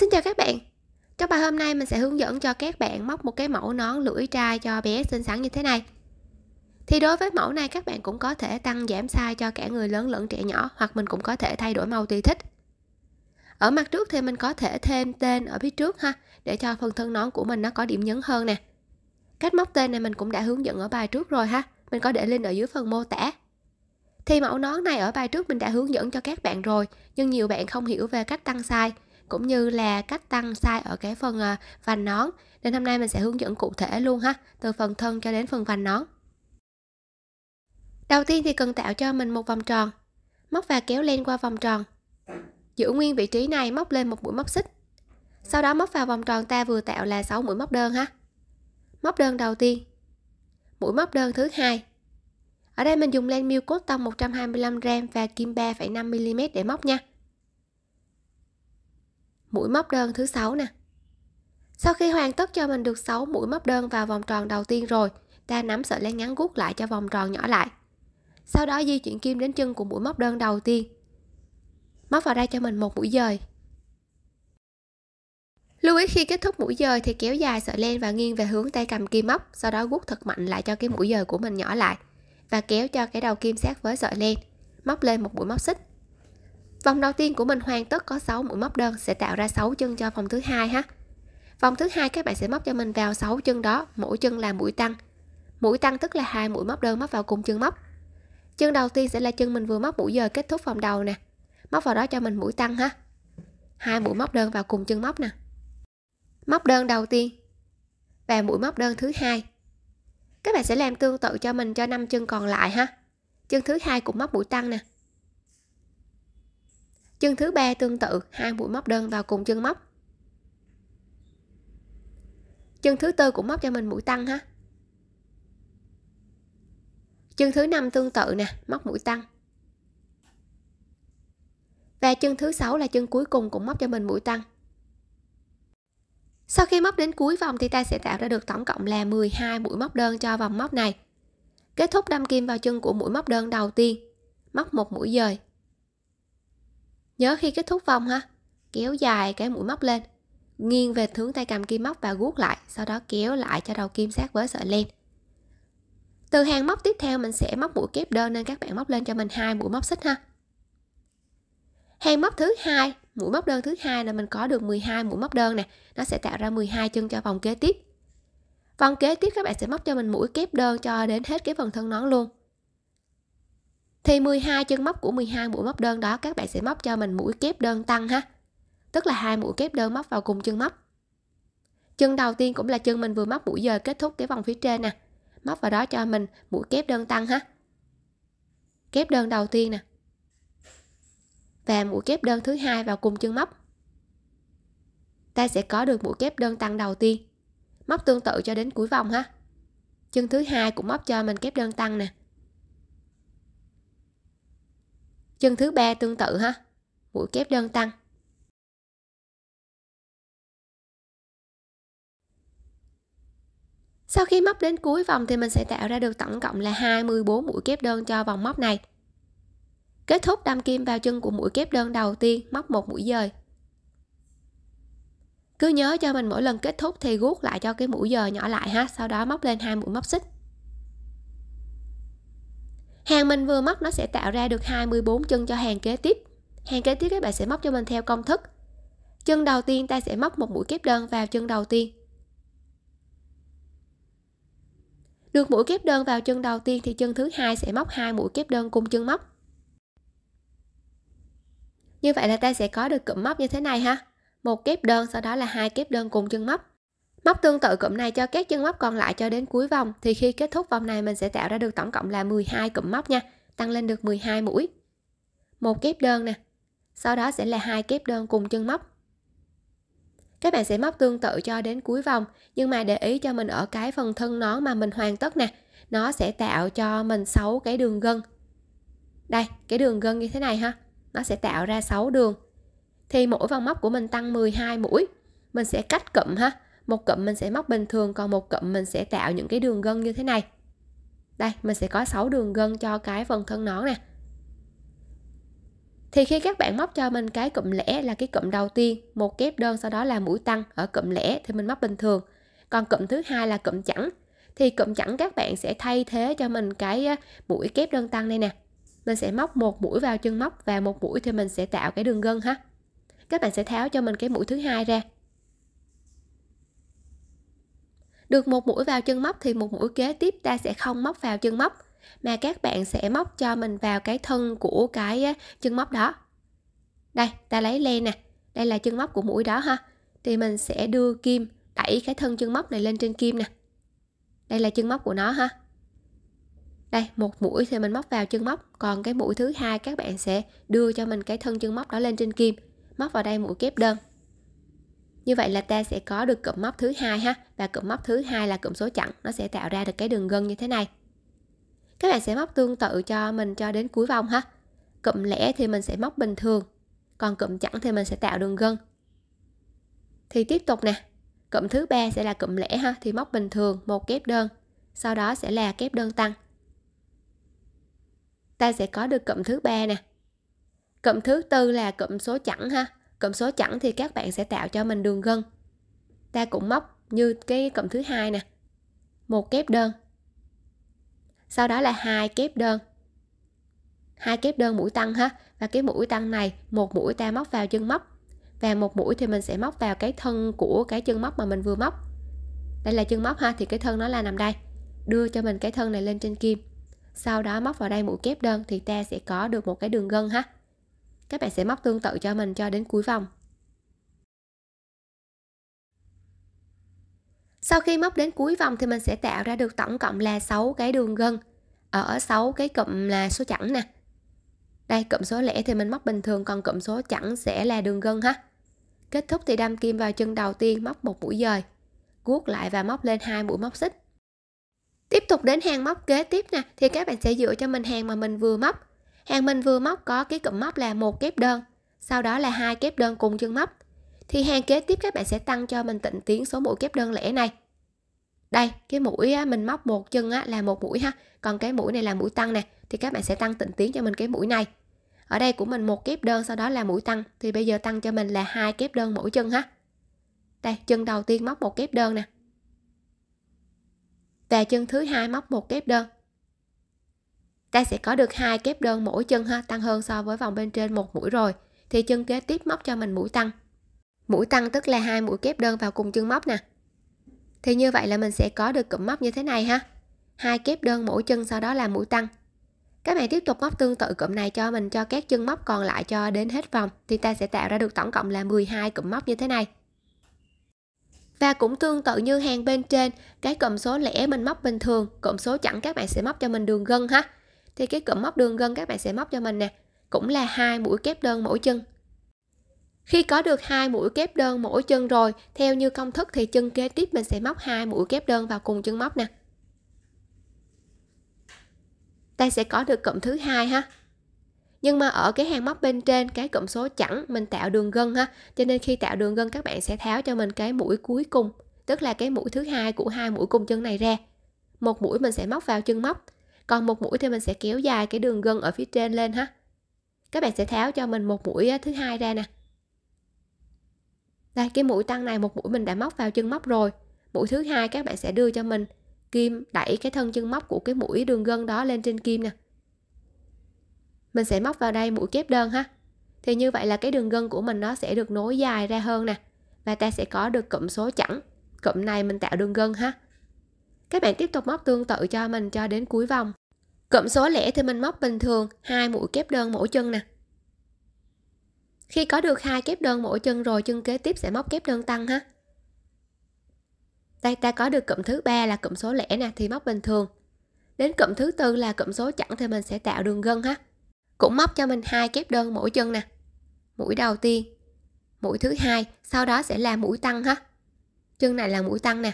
Xin chào các bạn Trong bài hôm nay mình sẽ hướng dẫn cho các bạn móc một cái mẫu nón lưỡi trai cho bé xinh xắn như thế này Thì đối với mẫu này các bạn cũng có thể tăng giảm size cho cả người lớn lẫn trẻ nhỏ hoặc mình cũng có thể thay đổi màu tùy thích Ở mặt trước thì mình có thể thêm tên ở phía trước ha để cho phần thân nón của mình nó có điểm nhấn hơn nè Cách móc tên này mình cũng đã hướng dẫn ở bài trước rồi ha mình có để link ở dưới phần mô tả thì mẫu nón này ở bài trước mình đã hướng dẫn cho các bạn rồi nhưng nhiều bạn không hiểu về cách tăng size cũng như là cách tăng size ở cái phần à, vành nón nên hôm nay mình sẽ hướng dẫn cụ thể luôn ha từ phần thân cho đến phần vành nón đầu tiên thì cần tạo cho mình một vòng tròn móc và kéo len qua vòng tròn giữ nguyên vị trí này móc lên một mũi móc xích sau đó móc vào vòng tròn ta vừa tạo là 6 mũi móc đơn ha móc đơn đầu tiên mũi móc đơn thứ hai ở đây mình dùng len miêu cốt tông 125g và kim 3,5mm để móc nha mũi móc đơn thứ sáu nè sau khi hoàn tất cho mình được 6 mũi móc đơn vào vòng tròn đầu tiên rồi ta nắm sợi len ngắn gút lại cho vòng tròn nhỏ lại sau đó di chuyển kim đến chân của mũi móc đơn đầu tiên móc vào đây cho mình một mũi dời lưu ý khi kết thúc mũi dời thì kéo dài sợi len và nghiêng về hướng tay cầm kim móc sau đó gút thật mạnh lại cho cái mũi dời của mình nhỏ lại và kéo cho cái đầu kim sát với sợi len móc lên một mũi móc xích Vòng đầu tiên của mình hoàn tất có 6 mũi móc đơn sẽ tạo ra 6 chân cho vòng thứ hai ha. Vòng thứ hai các bạn sẽ móc cho mình vào 6 chân đó, mỗi chân là mũi tăng. Mũi tăng tức là hai mũi móc đơn móc vào cùng chân móc. Chân đầu tiên sẽ là chân mình vừa móc mũi giờ kết thúc vòng đầu nè. Móc vào đó cho mình mũi tăng ha. Hai mũi móc đơn vào cùng chân móc nè. Móc đơn đầu tiên và mũi móc đơn thứ hai. Các bạn sẽ làm tương tự cho mình cho năm chân còn lại ha. Chân thứ hai cũng móc mũi tăng nè chân thứ ba tương tự hai mũi móc đơn vào cùng chân móc chân thứ tư cũng móc cho mình mũi tăng ha chân thứ năm tương tự nè móc mũi tăng và chân thứ sáu là chân cuối cùng cũng móc cho mình mũi tăng sau khi móc đến cuối vòng thì ta sẽ tạo ra được tổng cộng là 12 mũi móc đơn cho vòng móc này kết thúc đâm kim vào chân của mũi móc đơn đầu tiên móc một mũi dời Nhớ khi kết thúc vòng ha, kéo dài cái mũi móc lên, nghiêng về hướng tay cầm kim móc và guốc lại, sau đó kéo lại cho đầu kim sát với sợi len. Từ hàng móc tiếp theo mình sẽ móc mũi kép đơn nên các bạn móc lên cho mình hai mũi móc xích ha. Hàng móc thứ hai, mũi móc đơn thứ hai là mình có được 12 mũi móc đơn nè, nó sẽ tạo ra 12 chân cho vòng kế tiếp. Vòng kế tiếp các bạn sẽ móc cho mình mũi kép đơn cho đến hết cái phần thân nón luôn thì 12 chân móc của 12 mũi móc đơn đó các bạn sẽ móc cho mình mũi kép đơn tăng ha tức là hai mũi kép đơn móc vào cùng chân móc chân đầu tiên cũng là chân mình vừa móc mũi giờ kết thúc cái vòng phía trên nè móc vào đó cho mình mũi kép đơn tăng ha kép đơn đầu tiên nè và mũi kép đơn thứ hai vào cùng chân móc ta sẽ có được mũi kép đơn tăng đầu tiên móc tương tự cho đến cuối vòng ha chân thứ hai cũng móc cho mình kép đơn tăng nè chân thứ ba tương tự ha mũi kép đơn tăng Sau khi móc đến cuối vòng thì mình sẽ tạo ra được tổng cộng là 24 mũi kép đơn cho vòng móc này. Kết thúc đâm kim vào chân của mũi kép đơn đầu tiên, móc một mũi dời. Cứ nhớ cho mình mỗi lần kết thúc thì guốc lại cho cái mũi dời nhỏ lại ha, sau đó móc lên hai mũi móc xích hàng mình vừa móc nó sẽ tạo ra được 24 chân cho hàng kế tiếp hàng kế tiếp các bạn sẽ móc cho mình theo công thức chân đầu tiên ta sẽ móc một mũi kép đơn vào chân đầu tiên được mũi kép đơn vào chân đầu tiên thì chân thứ hai sẽ móc hai mũi kép đơn cùng chân móc như vậy là ta sẽ có được cụm móc như thế này ha một kép đơn sau đó là hai kép đơn cùng chân móc Móc tương tự cụm này cho các chân móc còn lại cho đến cuối vòng thì khi kết thúc vòng này mình sẽ tạo ra được tổng cộng là 12 cụm móc nha, tăng lên được 12 mũi. Một kép đơn nè. Sau đó sẽ là hai kép đơn cùng chân móc. Các bạn sẽ móc tương tự cho đến cuối vòng, nhưng mà để ý cho mình ở cái phần thân nón mà mình hoàn tất nè, nó sẽ tạo cho mình 6 cái đường gân. Đây, cái đường gân như thế này ha. Nó sẽ tạo ra 6 đường. Thì mỗi vòng móc của mình tăng 12 mũi. Mình sẽ cách cụm ha một cụm mình sẽ móc bình thường còn một cụm mình sẽ tạo những cái đường gân như thế này đây mình sẽ có 6 đường gân cho cái phần thân nón nè thì khi các bạn móc cho mình cái cụm lẻ là cái cụm đầu tiên một kép đơn sau đó là mũi tăng ở cụm lẻ thì mình móc bình thường còn cụm thứ hai là cụm chẵn thì cụm chẵn các bạn sẽ thay thế cho mình cái mũi kép đơn tăng đây nè mình sẽ móc một mũi vào chân móc và một mũi thì mình sẽ tạo cái đường gân ha các bạn sẽ tháo cho mình cái mũi thứ hai ra Được một mũi vào chân móc thì một mũi kế tiếp ta sẽ không móc vào chân móc mà các bạn sẽ móc cho mình vào cái thân của cái chân móc đó. Đây, ta lấy len nè. Đây là chân móc của mũi đó ha. Thì mình sẽ đưa kim đẩy cái thân chân móc này lên trên kim nè. Đây là chân móc của nó ha. Đây, một mũi thì mình móc vào chân móc, còn cái mũi thứ hai các bạn sẽ đưa cho mình cái thân chân móc đó lên trên kim, móc vào đây mũi kép đơn như vậy là ta sẽ có được cụm móc thứ hai ha và cụm móc thứ hai là cụm số chẵn nó sẽ tạo ra được cái đường gân như thế này các bạn sẽ móc tương tự cho mình cho đến cuối vòng ha cụm lẻ thì mình sẽ móc bình thường còn cụm chẵn thì mình sẽ tạo đường gân thì tiếp tục nè cụm thứ ba sẽ là cụm lẻ ha thì móc bình thường một kép đơn sau đó sẽ là kép đơn tăng ta sẽ có được cụm thứ ba nè cụm thứ tư là cụm số chẵn ha cộng số chẵn thì các bạn sẽ tạo cho mình đường gân ta cũng móc như cái cộng thứ hai nè một kép đơn sau đó là hai kép đơn hai kép đơn mũi tăng ha và cái mũi tăng này một mũi ta móc vào chân móc và một mũi thì mình sẽ móc vào cái thân của cái chân móc mà mình vừa móc đây là chân móc ha thì cái thân nó là nằm đây đưa cho mình cái thân này lên trên kim sau đó móc vào đây mũi kép đơn thì ta sẽ có được một cái đường gân ha các bạn sẽ móc tương tự cho mình cho đến cuối vòng sau khi móc đến cuối vòng thì mình sẽ tạo ra được tổng cộng là 6 cái đường gân ở 6 cái cụm là số chẵn nè đây cụm số lẻ thì mình móc bình thường còn cụm số chẵn sẽ là đường gân ha kết thúc thì đâm kim vào chân đầu tiên móc một mũi dời guốc lại và móc lên hai mũi móc xích tiếp tục đến hàng móc kế tiếp nè thì các bạn sẽ dựa cho mình hàng mà mình vừa móc hàng mình vừa móc có cái cụm móc là một kép đơn sau đó là hai kép đơn cùng chân móc thì hàng kế tiếp các bạn sẽ tăng cho mình tịnh tiến số mũi kép đơn lẻ này đây cái mũi mình móc một chân là một mũi ha còn cái mũi này là mũi tăng nè thì các bạn sẽ tăng tịnh tiến cho mình cái mũi này ở đây của mình một kép đơn sau đó là mũi tăng thì bây giờ tăng cho mình là hai kép đơn mỗi chân ha đây chân đầu tiên móc một kép đơn nè và chân thứ hai móc một kép đơn ta sẽ có được hai kép đơn mỗi chân ha tăng hơn so với vòng bên trên một mũi rồi thì chân kế tiếp móc cho mình mũi tăng mũi tăng tức là hai mũi kép đơn vào cùng chân móc nè thì như vậy là mình sẽ có được cụm móc như thế này ha hai kép đơn mỗi chân sau đó là mũi tăng các bạn tiếp tục móc tương tự cụm này cho mình cho các chân móc còn lại cho đến hết vòng thì ta sẽ tạo ra được tổng cộng là 12 cụm móc như thế này và cũng tương tự như hàng bên trên cái cụm số lẻ mình móc bình thường cụm số chẵn các bạn sẽ móc cho mình đường gân ha thì cái cụm móc đường gân các bạn sẽ móc cho mình nè cũng là hai mũi kép đơn mỗi chân khi có được hai mũi kép đơn mỗi chân rồi theo như công thức thì chân kế tiếp mình sẽ móc hai mũi kép đơn vào cùng chân móc nè ta sẽ có được cụm thứ hai ha nhưng mà ở cái hàng móc bên trên cái cụm số chẵn mình tạo đường gân ha cho nên khi tạo đường gân các bạn sẽ tháo cho mình cái mũi cuối cùng tức là cái mũi thứ hai của hai mũi cùng chân này ra một mũi mình sẽ móc vào chân móc còn một mũi thì mình sẽ kéo dài cái đường gân ở phía trên lên ha các bạn sẽ tháo cho mình một mũi thứ hai ra nè đây cái mũi tăng này một mũi mình đã móc vào chân móc rồi mũi thứ hai các bạn sẽ đưa cho mình kim đẩy cái thân chân móc của cái mũi đường gân đó lên trên kim nè mình sẽ móc vào đây mũi kép đơn ha thì như vậy là cái đường gân của mình nó sẽ được nối dài ra hơn nè và ta sẽ có được cụm số chẵn cụm này mình tạo đường gân ha các bạn tiếp tục móc tương tự cho mình cho đến cuối vòng. Cụm số lẻ thì mình móc bình thường, hai mũi kép đơn mỗi chân nè. Khi có được hai kép đơn mỗi chân rồi, chân kế tiếp sẽ móc kép đơn tăng ha. Đây ta có được cụm thứ ba là cụm số lẻ nè thì móc bình thường. Đến cụm thứ tư là cụm số chẵn thì mình sẽ tạo đường gân ha. Cũng móc cho mình hai kép đơn mỗi chân nè. Mũi đầu tiên, mũi thứ hai, sau đó sẽ là mũi tăng ha. Chân này là mũi tăng nè,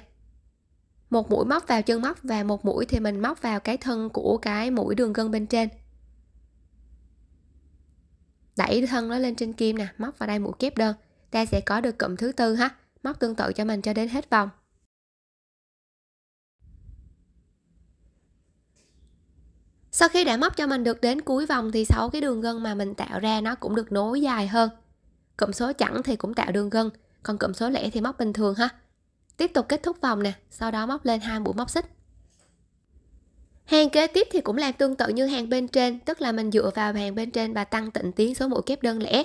một mũi móc vào chân móc và một mũi thì mình móc vào cái thân của cái mũi đường gân bên trên đẩy thân nó lên trên kim nè móc vào đây mũi kép đơn ta sẽ có được cụm thứ tư ha móc tương tự cho mình cho đến hết vòng sau khi đã móc cho mình được đến cuối vòng thì sáu cái đường gân mà mình tạo ra nó cũng được nối dài hơn cụm số chẵn thì cũng tạo đường gân còn cụm số lẻ thì móc bình thường ha tiếp tục kết thúc vòng nè sau đó móc lên hai mũi móc xích hàng kế tiếp thì cũng làm tương tự như hàng bên trên tức là mình dựa vào hàng bên trên và tăng tịnh tiến số mũi kép đơn lẻ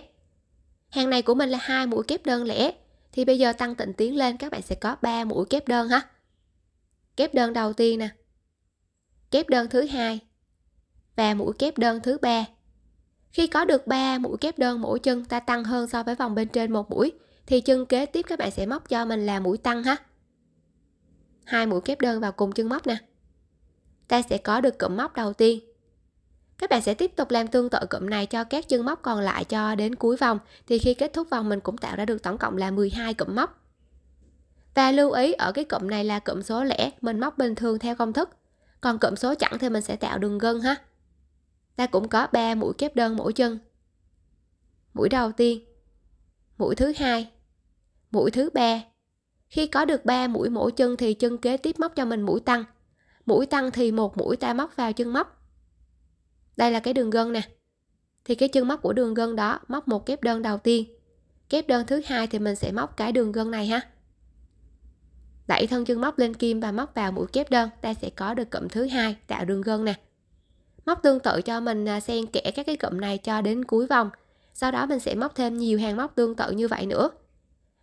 hàng này của mình là hai mũi kép đơn lẻ thì bây giờ tăng tịnh tiến lên các bạn sẽ có 3 mũi kép đơn ha kép đơn đầu tiên nè kép đơn thứ hai và mũi kép đơn thứ ba khi có được 3 mũi kép đơn mỗi chân ta tăng hơn so với vòng bên trên một mũi thì chân kế tiếp các bạn sẽ móc cho mình là mũi tăng ha hai mũi kép đơn vào cùng chân móc nè ta sẽ có được cụm móc đầu tiên các bạn sẽ tiếp tục làm tương tự cụm này cho các chân móc còn lại cho đến cuối vòng thì khi kết thúc vòng mình cũng tạo ra được tổng cộng là 12 cụm móc và lưu ý ở cái cụm này là cụm số lẻ mình móc bình thường theo công thức còn cụm số chẵn thì mình sẽ tạo đường gân ha ta cũng có 3 mũi kép đơn mỗi chân mũi đầu tiên mũi thứ hai mũi thứ ba. Khi có được ba mũi mỗi chân thì chân kế tiếp móc cho mình mũi tăng. Mũi tăng thì một mũi ta móc vào chân móc. Đây là cái đường gân nè. Thì cái chân móc của đường gân đó móc một kép đơn đầu tiên. Kép đơn thứ hai thì mình sẽ móc cái đường gân này ha. Đẩy thân chân móc lên kim và móc vào mũi kép đơn, ta sẽ có được cụm thứ hai tạo đường gân nè. Móc tương tự cho mình à, xen kẽ các cái cụm này cho đến cuối vòng. Sau đó mình sẽ móc thêm nhiều hàng móc tương tự như vậy nữa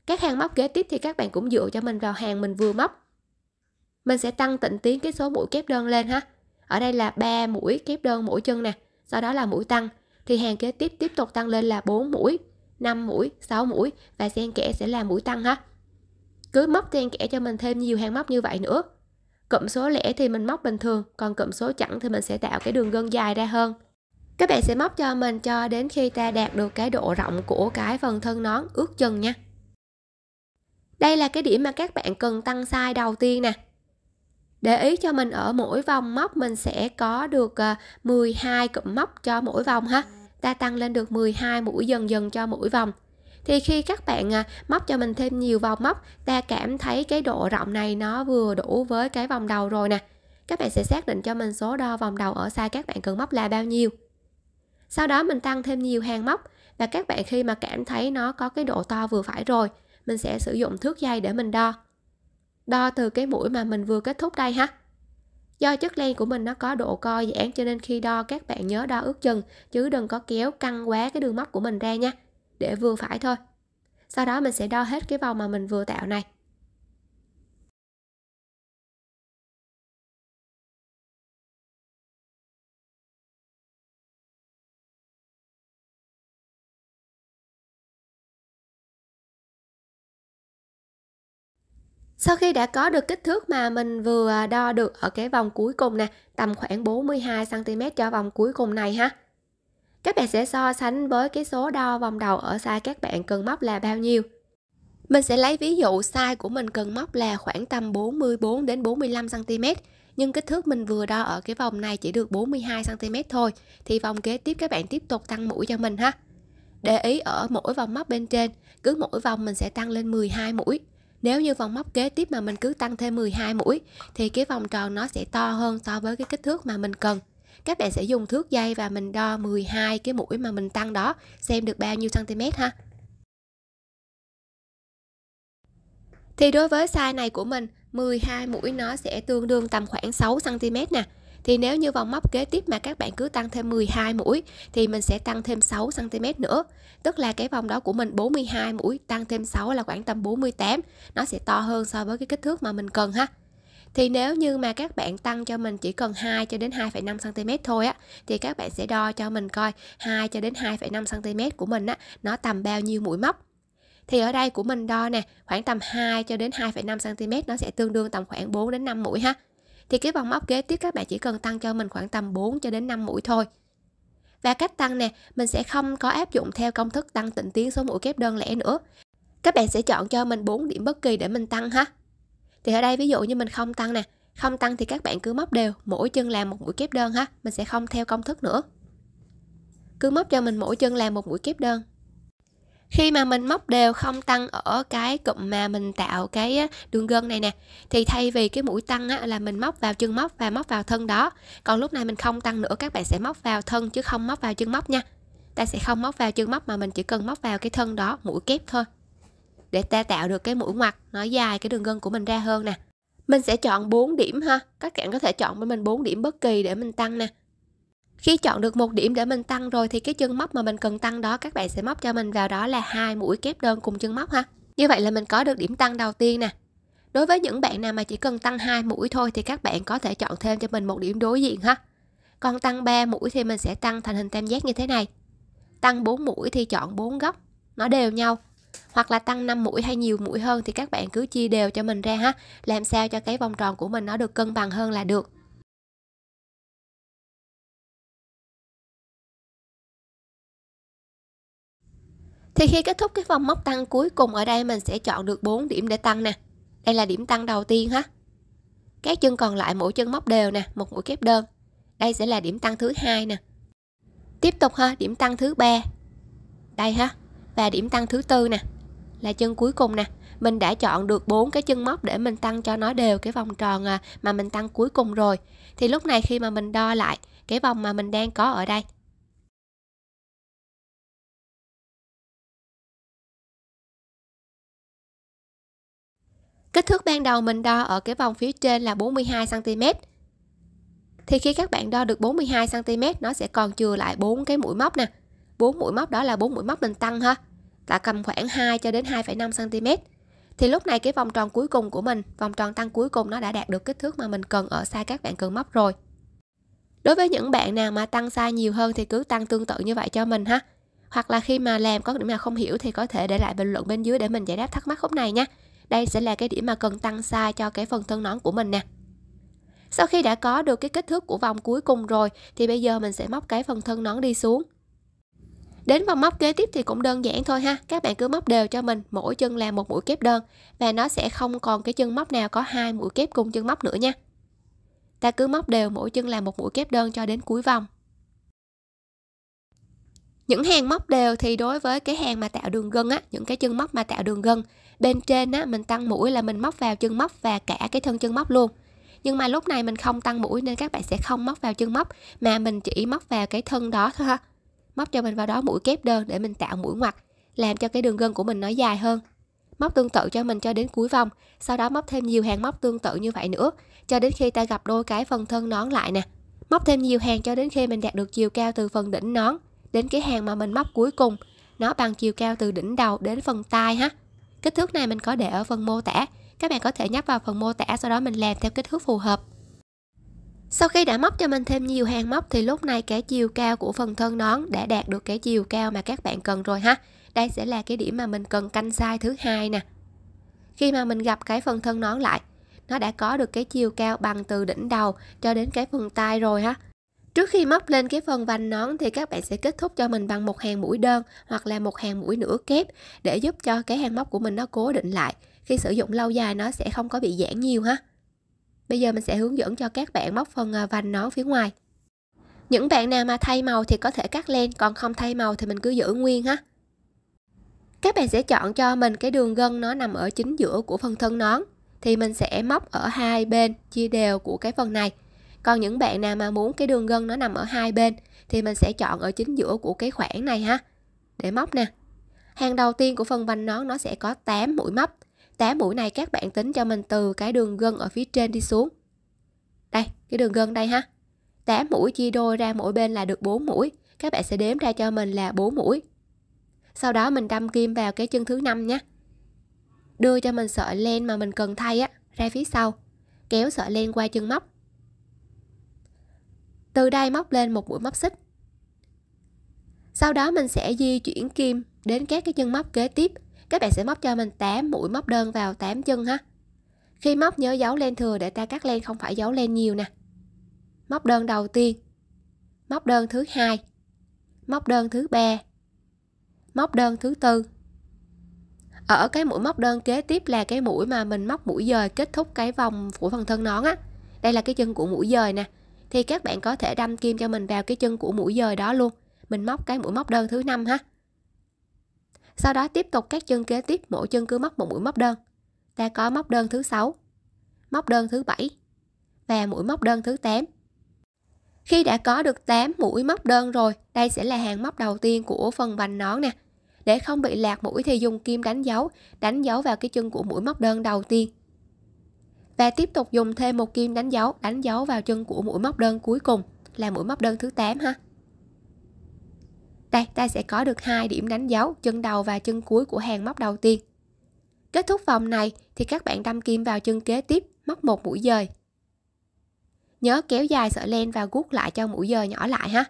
các hàng móc kế tiếp thì các bạn cũng dựa cho mình vào hàng mình vừa móc mình sẽ tăng tịnh tiến cái số mũi kép đơn lên ha ở đây là 3 mũi kép đơn mỗi chân nè sau đó là mũi tăng thì hàng kế tiếp tiếp tục tăng lên là 4 mũi 5 mũi 6 mũi và xen kẽ sẽ là mũi tăng ha cứ móc xen kẽ cho mình thêm nhiều hàng móc như vậy nữa cụm số lẻ thì mình móc bình thường còn cụm số chẵn thì mình sẽ tạo cái đường gân dài ra hơn các bạn sẽ móc cho mình cho đến khi ta đạt được cái độ rộng của cái phần thân nón ước chân nha đây là cái điểm mà các bạn cần tăng size đầu tiên nè. Để ý cho mình ở mỗi vòng móc mình sẽ có được 12 ờ, cụm móc cho mỗi vòng ha. Ta tăng lên được 12 mũi dần dần cho mỗi vòng. Thì khi các bạn ờ, móc cho mình thêm nhiều vòng móc, ta cảm thấy cái độ rộng này nó vừa đủ với cái vòng đầu rồi nè. Các bạn sẽ xác định cho mình số đo vòng đầu ở size các bạn cần móc là bao nhiêu. Sau đó mình tăng thêm nhiều hàng móc và các bạn khi mà cảm thấy nó có cái độ to vừa phải rồi mình sẽ sử dụng thước dây để mình đo đo từ cái mũi mà mình vừa kết thúc đây ha do chất len của mình nó có độ co giãn cho nên khi đo các bạn nhớ đo ước chừng chứ đừng có kéo căng quá cái đường móc của mình ra nha để vừa phải thôi sau đó mình sẽ đo hết cái vòng mà mình vừa tạo này Sau khi đã có được kích thước mà mình vừa à, đo được ở cái vòng cuối cùng nè, tầm khoảng 42cm cho vòng cuối cùng này ha. Các bạn sẽ so sánh với cái số đo vòng đầu ở size các bạn cần móc là bao nhiêu. Mình sẽ lấy ví dụ size của mình cần móc là khoảng tầm 44 đến 45 cm, nhưng kích thước mình vừa đo ở cái vòng này chỉ được 42 cm thôi, thì vòng kế tiếp các bạn tiếp tục tăng mũi cho mình ha. Để ý ở mỗi vòng móc bên trên, cứ mỗi vòng mình sẽ tăng lên 12 mũi nếu như vòng móc kế tiếp mà mình cứ tăng thêm 12 mũi thì cái vòng tròn nó sẽ to hơn so với cái kích thước mà mình cần các bạn sẽ dùng thước dây và mình đo 12 cái mũi mà mình tăng đó xem được bao nhiêu cm ha thì đối với size này của mình 12 mũi nó sẽ tương đương tầm khoảng 6 cm nè thì nếu như vòng móc kế tiếp mà các bạn cứ tăng thêm 12 mũi thì mình sẽ tăng thêm 6 cm nữa tức là cái vòng đó của mình 42 mũi tăng thêm 6 là khoảng tầm 48 nó sẽ to hơn so với cái kích thước mà mình cần ha thì nếu như mà các bạn tăng cho mình chỉ cần 2 cho đến 2,5 cm thôi á thì các bạn sẽ đo cho mình coi 2 cho đến 2,5 cm của mình á nó tầm bao nhiêu mũi móc thì ở đây của mình đo nè khoảng tầm 2 cho đến 2,5 cm nó sẽ tương đương tầm khoảng 4 đến 5 mũi ha thì cái vòng móc kế tiếp các bạn chỉ cần tăng cho mình khoảng tầm 4 cho đến 5 mũi thôi và cách tăng nè mình sẽ không có áp dụng theo công thức tăng tịnh tiến số mũi kép đơn lẻ nữa các bạn sẽ chọn cho mình 4 điểm bất kỳ để mình tăng ha thì ở đây ví dụ như mình không tăng nè không tăng thì các bạn cứ móc đều mỗi chân làm một mũi kép đơn ha mình sẽ không theo công thức nữa cứ móc cho mình mỗi chân làm một mũi kép đơn khi mà mình móc đều không tăng ở cái cụm mà mình tạo cái đường gân này nè thì thay vì cái mũi tăng á, là mình móc vào chân móc và móc vào thân đó còn lúc này mình không tăng nữa các bạn sẽ móc vào thân chứ không móc vào chân móc nha ta sẽ không móc vào chân móc mà mình chỉ cần móc vào cái thân đó mũi kép thôi để ta tạo được cái mũi ngoặt nó dài cái đường gân của mình ra hơn nè mình sẽ chọn 4 điểm ha các bạn có thể chọn với mình 4 điểm bất kỳ để mình tăng nè khi chọn được một điểm để mình tăng rồi thì cái chân móc mà mình cần tăng đó các bạn sẽ móc cho mình vào đó là hai mũi kép đơn cùng chân móc ha như vậy là mình có được điểm tăng đầu tiên nè đối với những bạn nào mà chỉ cần tăng hai mũi thôi thì các bạn có thể chọn thêm cho mình một điểm đối diện ha còn tăng 3 mũi thì mình sẽ tăng thành hình tam giác như thế này tăng 4 mũi thì chọn 4 góc nó đều nhau hoặc là tăng 5 mũi hay nhiều mũi hơn thì các bạn cứ chia đều cho mình ra ha làm sao cho cái vòng tròn của mình nó được cân bằng hơn là được Thì khi kết thúc cái vòng móc tăng cuối cùng ở đây mình sẽ chọn được 4 điểm để tăng nè. Đây là điểm tăng đầu tiên ha. Các chân còn lại mỗi chân móc đều nè, một mũi kép đơn. Đây sẽ là điểm tăng thứ hai nè. Tiếp tục ha, điểm tăng thứ ba. Đây ha. Và điểm tăng thứ tư nè, là chân cuối cùng nè. Mình đã chọn được bốn cái chân móc để mình tăng cho nó đều cái vòng tròn à, mà mình tăng cuối cùng rồi. Thì lúc này khi mà mình đo lại cái vòng mà mình đang có ở đây Kích thước ban đầu mình đo ở cái vòng phía trên là 42cm Thì khi các bạn đo được 42cm nó sẽ còn chừa lại 4 cái mũi móc nè 4 mũi móc đó là 4 mũi móc mình tăng ha là cầm khoảng 2 cho đến 2,5cm thì lúc này cái vòng tròn cuối cùng của mình vòng tròn tăng cuối cùng nó đã đạt được kích thước mà mình cần ở size các bạn cần móc rồi đối với những bạn nào mà tăng size nhiều hơn thì cứ tăng tương tự như vậy cho mình ha hoặc là khi mà làm có điểm nào không hiểu thì có thể để lại bình luận bên dưới để mình giải đáp thắc mắc khúc này nha đây sẽ là cái điểm mà cần tăng size cho cái phần thân nón của mình nè sau khi đã có được cái kích thước của vòng cuối cùng rồi thì bây giờ mình sẽ móc cái phần thân nón đi xuống Đến vòng móc kế tiếp thì cũng đơn giản thôi ha. Các bạn cứ móc đều cho mình, mỗi chân là một mũi kép đơn và nó sẽ không còn cái chân móc nào có hai mũi kép cùng chân móc nữa nha. Ta cứ móc đều mỗi chân là một mũi kép đơn cho đến cuối vòng. Những hàng móc đều thì đối với cái hàng mà tạo đường gân á, những cái chân móc mà tạo đường gân bên trên á mình tăng mũi là mình móc vào chân móc và cả cái thân chân móc luôn nhưng mà lúc này mình không tăng mũi nên các bạn sẽ không móc vào chân móc mà mình chỉ móc vào cái thân đó thôi ha móc cho mình vào đó mũi kép đơn để mình tạo mũi ngoặt làm cho cái đường gân của mình nó dài hơn móc tương tự cho mình cho đến cuối vòng sau đó móc thêm nhiều hàng móc tương tự như vậy nữa cho đến khi ta gặp đôi cái phần thân nón lại nè móc thêm nhiều hàng cho đến khi mình đạt được chiều cao từ phần đỉnh nón đến cái hàng mà mình móc cuối cùng nó bằng chiều cao từ đỉnh đầu đến phần tai ha Kích thước này mình có để ở phần mô tả. Các bạn có thể nhấp vào phần mô tả sau đó mình làm theo kích thước phù hợp. Sau khi đã móc cho mình thêm nhiều hàng móc thì lúc này cái chiều cao của phần thân nón đã đạt được cái chiều cao mà các bạn cần rồi ha. Đây sẽ là cái điểm mà mình cần canh size thứ hai nè. Khi mà mình gặp cái phần thân nón lại, nó đã có được cái chiều cao bằng từ đỉnh đầu cho đến cái phần tay rồi ha. Trước khi móc lên cái phần vành nón thì các bạn sẽ kết thúc cho mình bằng một hàng mũi đơn hoặc là một hàng mũi nửa kép để giúp cho cái hàng móc của mình nó cố định lại. Khi sử dụng lâu dài nó sẽ không có bị giãn nhiều ha. Bây giờ mình sẽ hướng dẫn cho các bạn móc phần à, vành nón phía ngoài. Những bạn nào mà thay màu thì có thể cắt len, còn không thay màu thì mình cứ giữ nguyên ha. Các bạn sẽ chọn cho mình cái đường gân nó nằm ở chính giữa của phần thân nón thì mình sẽ móc ở hai bên chia đều của cái phần này còn những bạn nào mà muốn cái đường gân nó nằm ở hai bên thì mình sẽ chọn ở chính giữa của cái khoảng này ha để móc nè hàng đầu tiên của phần vành nón nó sẽ có 8 mũi móc 8 mũi này các bạn tính cho mình từ cái đường gân ở phía trên đi xuống đây cái đường gân đây ha 8 mũi chia đôi ra mỗi bên là được 4 mũi các bạn sẽ đếm ra cho mình là 4 mũi sau đó mình đâm kim vào cái chân thứ năm nhé đưa cho mình sợi len mà mình cần thay á ra phía sau kéo sợi len qua chân móc từ đây móc lên một mũi móc xích sau đó mình sẽ di chuyển kim đến các cái chân móc kế tiếp các bạn sẽ móc cho mình 8 mũi móc đơn vào 8 chân ha khi móc nhớ giấu len thừa để ta cắt len không phải giấu len nhiều nè móc đơn đầu tiên móc đơn thứ hai móc đơn thứ ba móc đơn thứ tư ở cái mũi móc đơn kế tiếp là cái mũi mà mình móc mũi dời kết thúc cái vòng của phần thân nón á đây là cái chân của mũi dời nè thì các bạn có thể đâm kim cho mình vào cái chân của mũi dời đó luôn mình móc cái mũi móc đơn thứ năm ha sau đó tiếp tục các chân kế tiếp mỗi chân cứ móc một mũi móc đơn ta có móc đơn thứ sáu móc đơn thứ bảy và mũi móc đơn thứ 8 khi đã có được 8 mũi móc đơn rồi đây sẽ là hàng móc đầu tiên của phần vành nón nè để không bị lạc mũi thì dùng kim đánh dấu đánh dấu vào cái chân của mũi móc đơn đầu tiên và tiếp tục dùng thêm một kim đánh dấu đánh dấu vào chân của mũi móc đơn cuối cùng là mũi móc đơn thứ 8 ha đây ta sẽ có được hai điểm đánh dấu chân đầu và chân cuối của hàng móc đầu tiên kết thúc vòng này thì các bạn đâm kim vào chân kế tiếp móc một mũi dời nhớ kéo dài sợi len và gút lại cho mũi dời nhỏ lại ha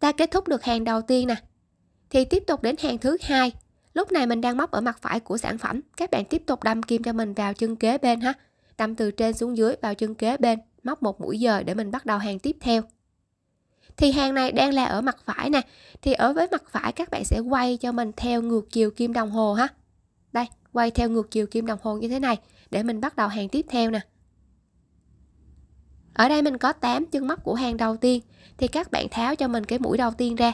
ta kết thúc được hàng đầu tiên nè thì tiếp tục đến hàng thứ hai Lúc này mình đang móc ở mặt phải của sản phẩm, các bạn tiếp tục đâm kim cho mình vào chân kế bên ha. Đâm từ trên xuống dưới vào chân kế bên, móc một mũi giờ để mình bắt đầu hàng tiếp theo. Thì hàng này đang là ở mặt phải nè, thì ở với mặt phải các bạn sẽ quay cho mình theo ngược chiều kim đồng hồ ha. Đây, quay theo ngược chiều kim đồng hồ như thế này để mình bắt đầu hàng tiếp theo nè. Ở đây mình có 8 chân móc của hàng đầu tiên thì các bạn tháo cho mình cái mũi đầu tiên ra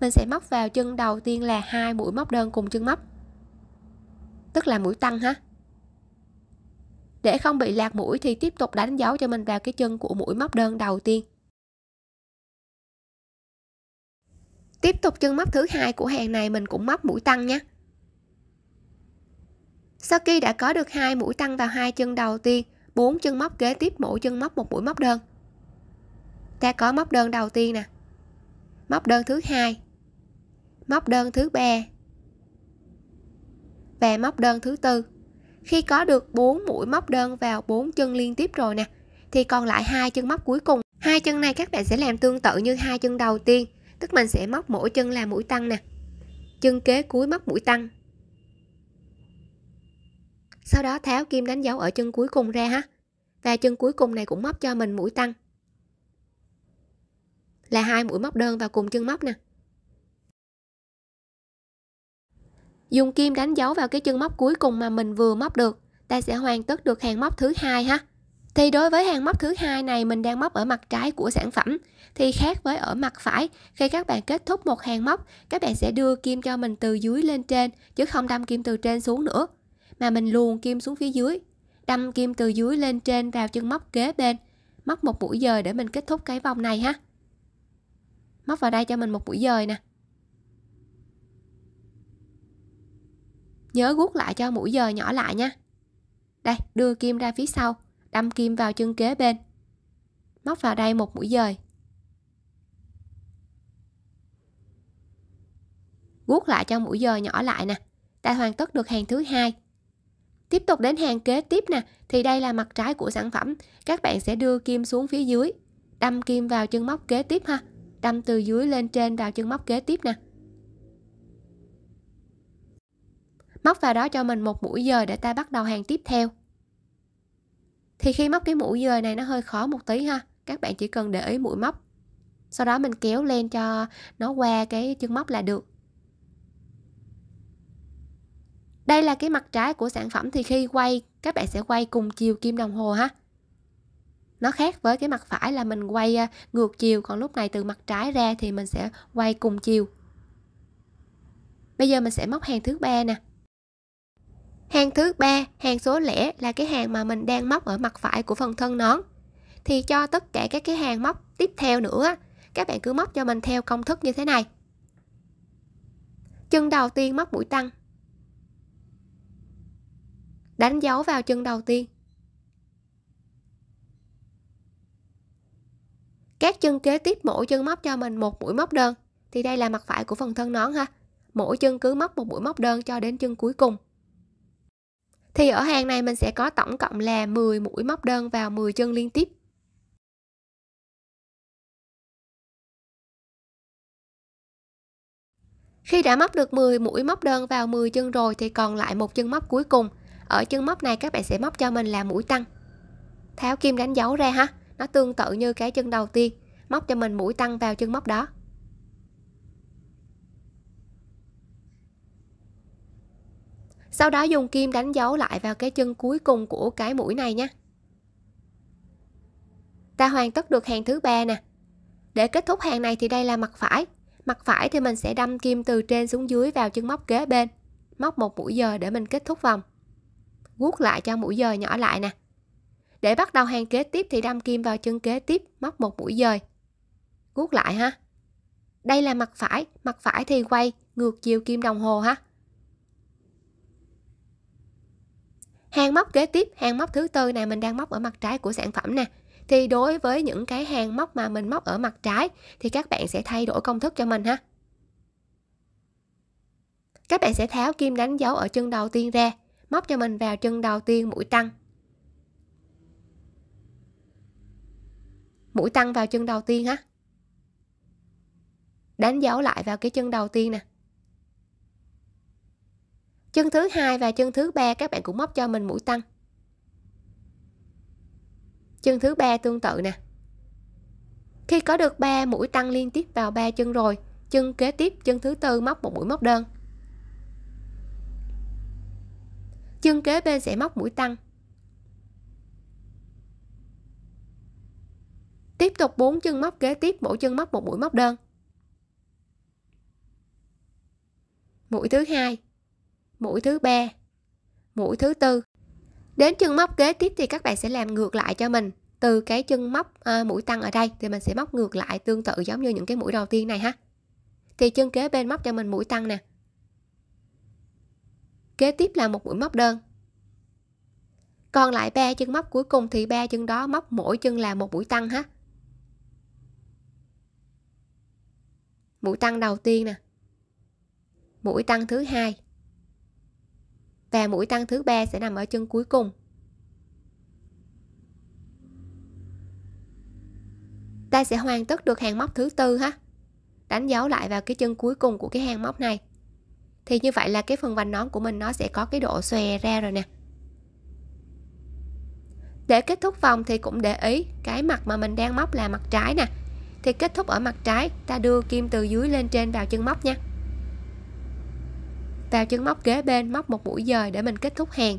mình sẽ móc vào chân đầu tiên là hai mũi móc đơn cùng chân móc tức là mũi tăng ha để không bị lạc mũi thì tiếp tục đánh dấu cho mình vào cái chân của mũi móc đơn đầu tiên tiếp tục chân móc thứ hai của hàng này mình cũng móc mũi tăng nhé sau khi đã có được hai mũi tăng vào hai chân đầu tiên bốn chân móc kế tiếp mỗi chân móc một mũi móc đơn ta có móc đơn đầu tiên nè móc đơn thứ hai móc đơn thứ ba và móc đơn thứ tư khi có được 4 mũi móc đơn vào 4 chân liên tiếp rồi nè thì còn lại hai chân móc cuối cùng hai chân này các bạn sẽ làm tương tự như hai chân đầu tiên tức mình sẽ móc mỗi chân là mũi tăng nè chân kế cuối móc mũi tăng sau đó tháo kim đánh dấu ở chân cuối cùng ra ha và chân cuối cùng này cũng móc cho mình mũi tăng là hai mũi móc đơn vào cùng chân móc nè Dùng kim đánh dấu vào cái chân móc cuối cùng mà mình vừa móc được, ta sẽ hoàn tất được hàng móc thứ hai ha. Thì đối với hàng móc thứ hai này mình đang móc ở mặt trái của sản phẩm thì khác với ở mặt phải, khi các bạn kết thúc một hàng móc, các bạn sẽ đưa kim cho mình từ dưới lên trên chứ không đâm kim từ trên xuống nữa mà mình luồn kim xuống phía dưới, đâm kim từ dưới lên trên vào chân móc kế bên, móc một mũi dời để mình kết thúc cái vòng này ha. Móc vào đây cho mình một mũi dời nè. nhớ guốc lại cho mũi giờ nhỏ lại nha. Đây, đưa kim ra phía sau, đâm kim vào chân kế bên. Móc vào đây một mũi dời. Guốc lại cho mũi dời nhỏ lại nè. Ta hoàn tất được hàng thứ hai. Tiếp tục đến hàng kế tiếp nè, thì đây là mặt trái của sản phẩm. Các bạn sẽ đưa kim xuống phía dưới, đâm kim vào chân móc kế tiếp ha. Đâm từ dưới lên trên vào chân móc kế tiếp nè. móc vào đó cho mình một mũi dời để ta bắt đầu hàng tiếp theo thì khi móc cái mũi dời này nó hơi khó một tí ha các bạn chỉ cần để ý mũi móc sau đó mình kéo lên cho nó qua cái chân móc là được đây là cái mặt trái của sản phẩm thì khi quay các bạn sẽ quay cùng chiều kim đồng hồ ha nó khác với cái mặt phải là mình quay à, ngược chiều còn lúc này từ mặt trái ra thì mình sẽ quay cùng chiều bây giờ mình sẽ móc hàng thứ ba nè Hàng thứ ba, hàng số lẻ là cái hàng mà mình đang móc ở mặt phải của phần thân nón. Thì cho tất cả các cái hàng móc tiếp theo nữa, các bạn cứ móc cho mình theo công thức như thế này. Chân đầu tiên móc mũi tăng. Đánh dấu vào chân đầu tiên. Các chân kế tiếp mỗi chân móc cho mình một mũi móc đơn. Thì đây là mặt phải của phần thân nón ha. Mỗi chân cứ móc một mũi móc đơn cho đến chân cuối cùng thì ở hàng này mình sẽ có tổng cộng là 10 mũi móc đơn vào 10 chân liên tiếp Khi đã móc được 10 mũi móc đơn vào 10 chân rồi thì còn lại một chân móc cuối cùng. Ở chân móc này các bạn sẽ móc cho mình là mũi tăng. Tháo kim đánh dấu ra ha, nó tương tự như cái chân đầu tiên, móc cho mình mũi tăng vào chân móc đó. sau đó dùng kim đánh dấu lại vào cái chân cuối cùng của cái mũi này nhé ta hoàn tất được hàng thứ ba nè để kết thúc hàng này thì đây là mặt phải mặt phải thì mình sẽ đâm kim từ trên xuống dưới vào chân móc kế bên móc một mũi dời để mình kết thúc vòng guốc lại cho mũi dời nhỏ lại nè để bắt đầu hàng kế tiếp thì đâm kim vào chân kế tiếp móc một mũi dời guốc lại ha đây là mặt phải mặt phải thì quay ngược chiều kim đồng hồ ha hàng móc kế tiếp hàng móc thứ tư này mình đang móc ở mặt trái của sản phẩm nè thì đối với những cái hàng móc mà mình móc ở mặt trái thì các bạn sẽ thay đổi công thức cho mình ha các bạn sẽ tháo kim đánh dấu ở chân đầu tiên ra móc cho mình vào chân đầu tiên mũi tăng mũi tăng vào chân đầu tiên ha đánh dấu lại vào cái chân đầu tiên nè chân thứ hai và chân thứ ba các bạn cũng móc cho mình mũi tăng chân thứ ba tương tự nè khi có được 3 mũi tăng liên tiếp vào 3 chân rồi chân kế tiếp chân thứ tư móc một mũi móc đơn chân kế bên sẽ móc mũi tăng tiếp tục 4 chân móc kế tiếp mỗi chân móc một mũi móc đơn mũi thứ hai mũi thứ ba mũi thứ tư đến chân móc kế tiếp thì các bạn sẽ làm ngược lại cho mình từ cái chân móc à, mũi tăng ở đây thì mình sẽ móc ngược lại tương tự giống như những cái mũi đầu tiên này ha thì chân kế bên móc cho mình mũi tăng nè kế tiếp là một mũi móc đơn còn lại ba chân móc cuối cùng thì ba chân đó móc mỗi chân là một mũi tăng ha mũi tăng đầu tiên nè mũi tăng thứ hai và mũi tăng thứ ba sẽ nằm ở chân cuối cùng. Ta sẽ hoàn tất được hàng móc thứ tư ha. Đánh dấu lại vào cái chân cuối cùng của cái hàng móc này. Thì như vậy là cái phần vành nón của mình nó sẽ có cái độ xòe ra rồi nè. Để kết thúc vòng thì cũng để ý cái mặt mà mình đang móc là mặt trái nè. Thì kết thúc ở mặt trái, ta đưa kim từ dưới lên trên vào chân móc nha vào chân móc kế bên móc một mũi dời để mình kết thúc hàng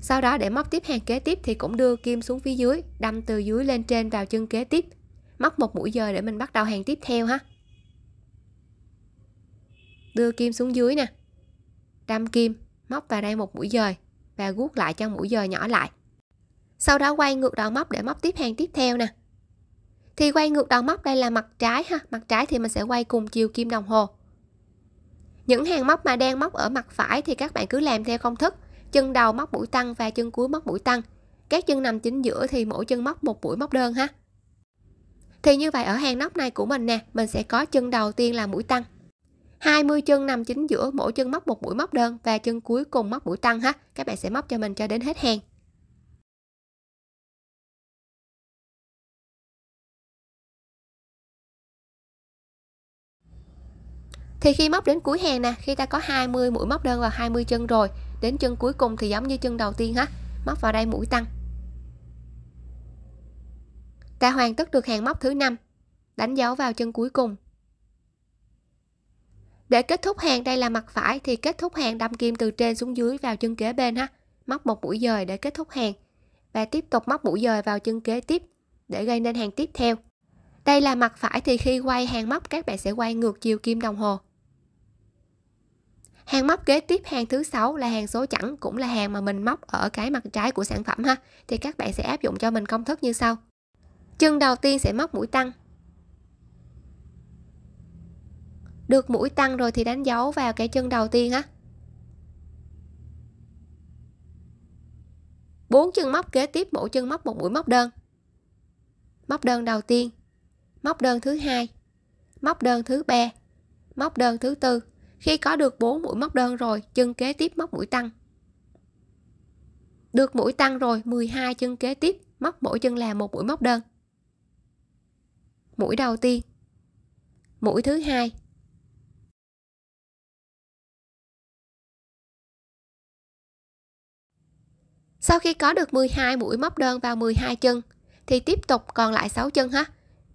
sau đó để móc tiếp hàng kế tiếp thì cũng đưa kim xuống phía dưới đâm từ dưới lên trên vào chân kế tiếp móc một mũi dời để mình bắt đầu hàng tiếp theo ha đưa kim xuống dưới nè đâm kim móc vào đây một mũi dời và guốc lại cho mũi dời nhỏ lại sau đó quay ngược đầu móc để móc tiếp hàng tiếp theo nè thì quay ngược đầu móc đây là mặt trái ha mặt trái thì mình sẽ quay cùng chiều kim đồng hồ những hàng móc mà đang móc ở mặt phải thì các bạn cứ làm theo công thức, chân đầu móc mũi tăng và chân cuối móc mũi tăng. Các chân nằm chính giữa thì mỗi chân móc một mũi móc đơn ha. Thì như vậy ở hàng nóc này của mình nè, mình sẽ có chân đầu tiên là mũi tăng. 20 chân nằm chính giữa mỗi chân móc một mũi móc đơn và chân cuối cùng móc mũi tăng ha. Các bạn sẽ móc cho mình cho đến hết hàng. thì khi móc đến cuối hàng nè khi ta có 20 mũi móc đơn vào 20 chân rồi đến chân cuối cùng thì giống như chân đầu tiên ha móc vào đây mũi tăng ta hoàn tất được hàng móc thứ năm đánh dấu vào chân cuối cùng để kết thúc hàng đây là mặt phải thì kết thúc hàng đâm kim từ trên xuống dưới vào chân kế bên ha móc một mũi dời để kết thúc hàng và tiếp tục móc mũi dời vào chân kế tiếp để gây nên hàng tiếp theo đây là mặt phải thì khi quay hàng móc các bạn sẽ quay ngược chiều kim đồng hồ hàng móc kế tiếp hàng thứ sáu là hàng số chẵn cũng là hàng mà mình móc ở cái mặt trái của sản phẩm ha thì các bạn sẽ áp dụng cho mình công thức như sau chân đầu tiên sẽ móc mũi tăng được mũi tăng rồi thì đánh dấu vào cái chân đầu tiên ha bốn chân móc kế tiếp mỗi chân móc một mũi móc đơn móc đơn đầu tiên móc đơn thứ hai móc đơn thứ ba móc đơn thứ tư khi có được 4 mũi móc đơn rồi, chân kế tiếp móc mũi tăng. Được mũi tăng rồi, 12 chân kế tiếp, móc mỗi chân là một mũi móc đơn. Mũi đầu tiên, mũi thứ hai, Sau khi có được 12 mũi móc đơn vào 12 chân thì tiếp tục còn lại 6 chân ha.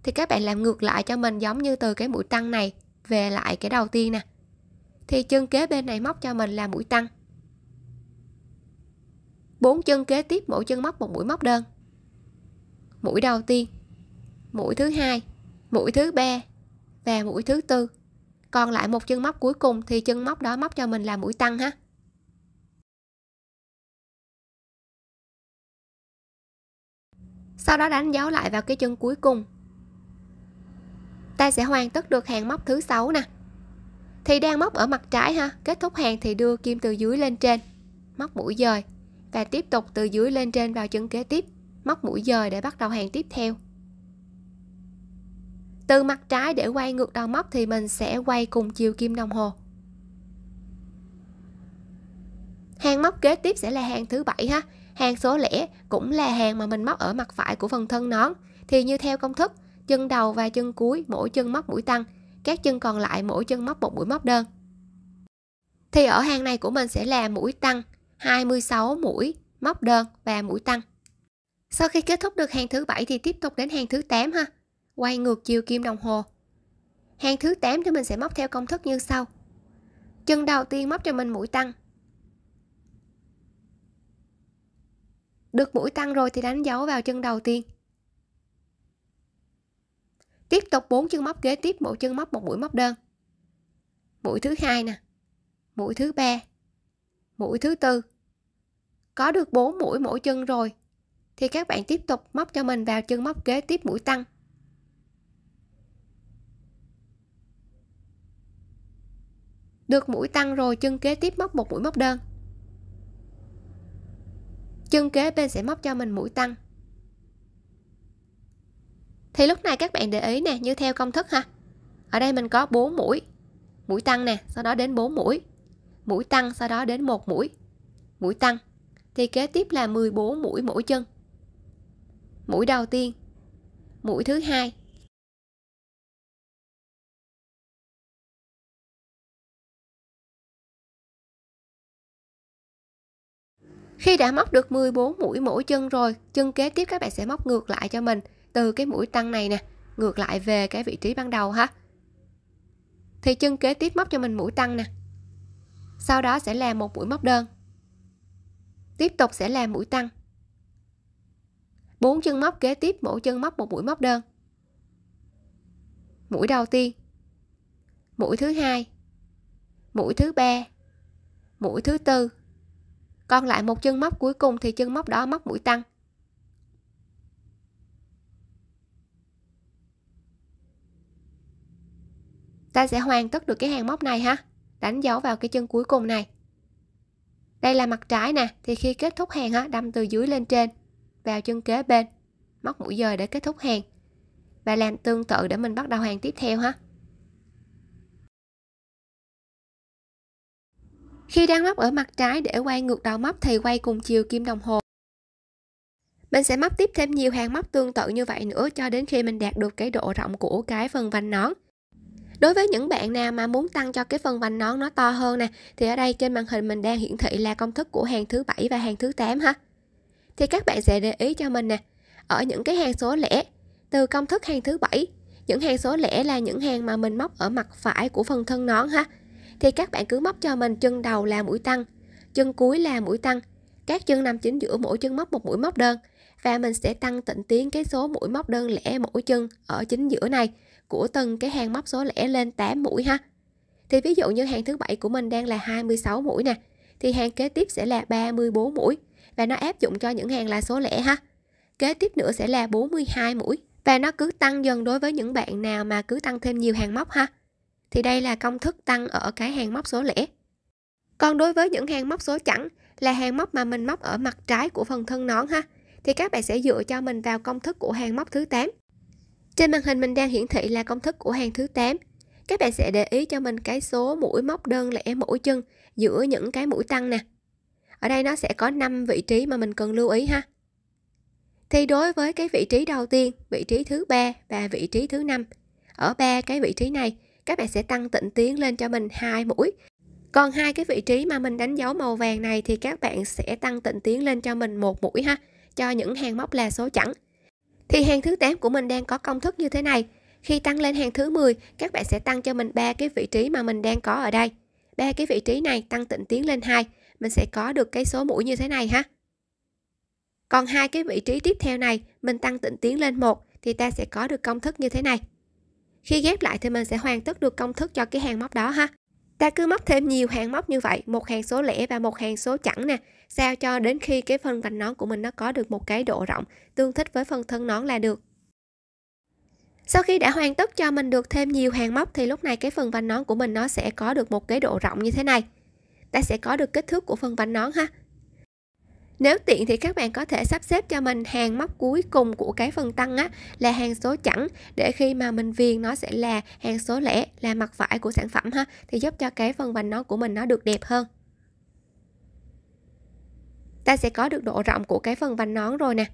Thì các bạn làm ngược lại cho mình giống như từ cái mũi tăng này về lại cái đầu tiên nè thì chân kế bên này móc cho mình là mũi tăng Bốn chân kế tiếp mỗi chân móc một mũi móc đơn mũi đầu tiên mũi thứ hai mũi thứ ba và mũi thứ tư còn lại một chân móc cuối cùng thì chân móc đó móc cho mình là mũi tăng ha sau đó đánh dấu lại vào cái chân cuối cùng ta sẽ hoàn tất được hàng móc thứ sáu nè thì đang móc ở mặt trái ha kết thúc hàng thì đưa kim từ dưới lên trên móc mũi dời và tiếp tục từ dưới lên trên vào chân kế tiếp móc mũi dời để bắt đầu hàng tiếp theo từ mặt trái để quay ngược đầu móc thì mình sẽ quay cùng chiều kim đồng hồ hàng móc kế tiếp sẽ là hàng thứ bảy ha hàng số lẻ cũng là hàng mà mình móc ở mặt phải của phần thân nón thì như theo công thức chân đầu và chân cuối mỗi chân móc mũi tăng các chân còn lại mỗi chân móc một mũi móc đơn thì ở hàng này của mình sẽ là mũi tăng 26 mũi móc đơn và mũi tăng sau khi kết thúc được hàng thứ bảy thì tiếp tục đến hàng thứ 8 ha quay ngược chiều kim đồng hồ hàng thứ 8 thì mình sẽ móc theo công thức như sau chân đầu tiên móc cho mình mũi tăng được mũi tăng rồi thì đánh dấu vào chân đầu tiên tiếp tục bốn chân móc kế tiếp mỗi chân móc một mũi móc đơn mũi thứ hai nè mũi thứ ba mũi thứ tư có được 4 mũi mỗi chân rồi thì các bạn tiếp tục móc cho mình vào chân móc kế tiếp mũi tăng được mũi tăng rồi chân kế tiếp móc một mũi móc đơn chân kế bên sẽ móc cho mình mũi tăng thì lúc này các bạn để ý nè như theo công thức ha ở đây mình có 4 mũi mũi tăng nè sau đó đến 4 mũi mũi tăng sau đó đến một mũi mũi tăng thì kế tiếp là 14 mũi mỗi chân mũi đầu tiên mũi thứ hai khi đã móc được 14 mũi mỗi chân rồi chân kế tiếp các bạn sẽ móc ngược lại cho mình từ cái mũi tăng này nè ngược lại về cái vị trí ban đầu ha thì chân kế tiếp móc cho mình mũi tăng nè sau đó sẽ làm một mũi móc đơn tiếp tục sẽ làm mũi tăng bốn chân móc kế tiếp mỗi chân móc một mũi móc đơn mũi đầu tiên mũi thứ hai mũi thứ ba mũi thứ tư còn lại một chân móc cuối cùng thì chân móc đó móc mũi tăng ta sẽ hoàn tất được cái hàng móc này ha đánh dấu vào cái chân cuối cùng này đây là mặt trái nè thì khi kết thúc hàng ha, đâm từ dưới lên trên vào chân kế bên móc mũi dời để kết thúc hàng và làm tương tự để mình bắt đầu hàng tiếp theo ha khi đang móc ở mặt trái để quay ngược đầu móc thì quay cùng chiều kim đồng hồ mình sẽ móc tiếp thêm nhiều hàng móc tương tự như vậy nữa cho đến khi mình đạt được cái độ rộng của cái phần vành nón đối với những bạn nào mà muốn tăng cho cái phần vành nón nó to hơn nè thì ở đây trên màn hình mình đang hiển thị là công thức của hàng thứ bảy và hàng thứ 8 ha thì các bạn sẽ để ý cho mình nè ở những cái hàng số lẻ từ công thức hàng thứ bảy những hàng số lẻ là những hàng mà mình móc ở mặt phải của phần thân nón ha thì các bạn cứ móc cho mình chân đầu là mũi tăng chân cuối là mũi tăng các chân nằm chính giữa mỗi chân móc một mũi móc đơn và mình sẽ tăng tịnh tiến cái số mũi móc đơn lẻ mỗi chân ở chính giữa này của từng cái hàng móc số lẻ lên 8 mũi ha thì ví dụ như hàng thứ bảy của mình đang là 26 mũi nè thì hàng kế tiếp sẽ là 34 mũi và nó áp dụng cho những hàng là số lẻ ha kế tiếp nữa sẽ là 42 mũi và nó cứ tăng dần đối với những bạn nào mà cứ tăng thêm nhiều hàng móc ha thì đây là công thức tăng ở cái hàng móc số lẻ còn đối với những hàng móc số chẵn là hàng móc mà mình móc ở mặt trái của phần thân nón ha thì các bạn sẽ dựa cho mình vào công thức của hàng móc thứ 8 trên màn hình mình đang hiển thị là công thức của hàng thứ 8. Các bạn sẽ để ý cho mình cái số mũi móc đơn lẻ mũi chân giữa những cái mũi tăng nè. Ở đây nó sẽ có 5 vị trí mà mình cần lưu ý ha. Thì đối với cái vị trí đầu tiên, vị trí thứ ba và vị trí thứ năm ở ba cái vị trí này, các bạn sẽ tăng tịnh tiến lên cho mình hai mũi. Còn hai cái vị trí mà mình đánh dấu màu vàng này thì các bạn sẽ tăng tịnh tiến lên cho mình một mũi ha, cho những hàng móc là số chẵn thì hàng thứ 8 của mình đang có công thức như thế này. Khi tăng lên hàng thứ 10, các bạn sẽ tăng cho mình ba cái vị trí mà mình đang có ở đây. ba cái vị trí này tăng tịnh tiến lên 2, mình sẽ có được cái số mũi như thế này ha. Còn hai cái vị trí tiếp theo này, mình tăng tịnh tiến lên 1 thì ta sẽ có được công thức như thế này. Khi ghép lại thì mình sẽ hoàn tất được công thức cho cái hàng móc đó ha ta cứ móc thêm nhiều hàng móc như vậy một hàng số lẻ và một hàng số chẵn nè sao cho đến khi cái phần vành nón của mình nó có được một cái độ rộng tương thích với phần thân nón là được sau khi đã hoàn tất cho mình được thêm nhiều hàng móc thì lúc này cái phần vành nón của mình nó sẽ có được một cái độ rộng như thế này ta sẽ có được kích thước của phần vành nón ha nếu tiện thì các bạn có thể sắp xếp cho mình hàng móc cuối cùng của cái phần tăng á, là hàng số chẵn để khi mà mình viền nó sẽ là hàng số lẻ là mặt phải của sản phẩm ha thì giúp cho cái phần vành nón của mình nó được đẹp hơn. Ta sẽ có được độ rộng của cái phần vành nón rồi nè.